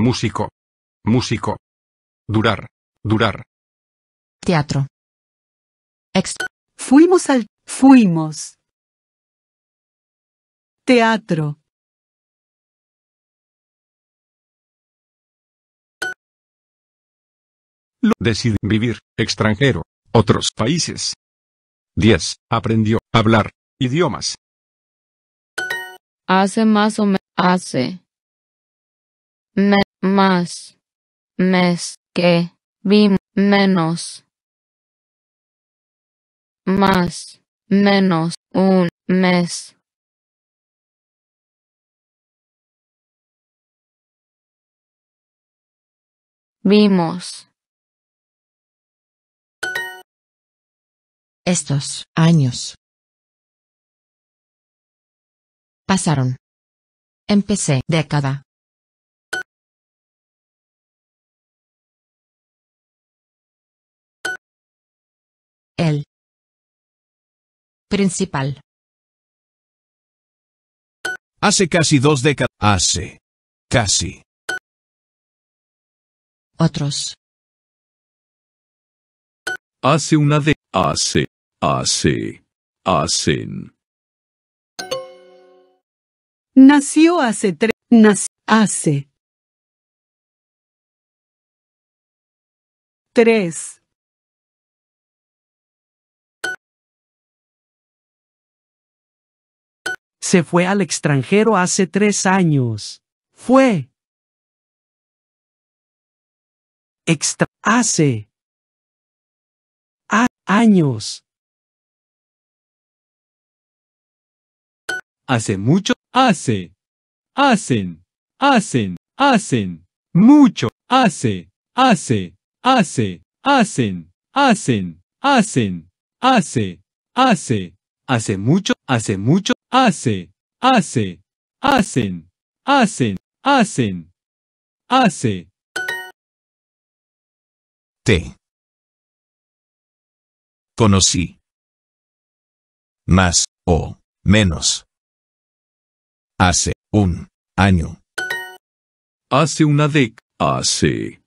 Músico. Músico. Durar. Durar. Teatro. fuimos al. Fuimos. Teatro. Lo decide vivir, extranjero, otros países. 10. Aprendió hablar idiomas. Hace más o menos. Hace más mes que Vimos. menos más menos un mes vimos estos años pasaron empecé década El. Principal. Hace casi dos décadas. Hace. Casi. Otros. Hace una de. Hace. Hace. Hacen. Nació hace tres. Nació Hace. Tres. Se fue al extranjero hace tres años. Fue. Extra. Hace. A años. Hace mucho. Hace. Hacen. Hacen. Hacen. Mucho. Hace. Hace. Hace. Hacen. Hacen. Hacen. Hace. Hace. Hace mucho. Hace mucho hace, hace, hacen, hacen, hacen, hace. T. Conocí. Más o menos. Hace un año. Hace una década. Hace.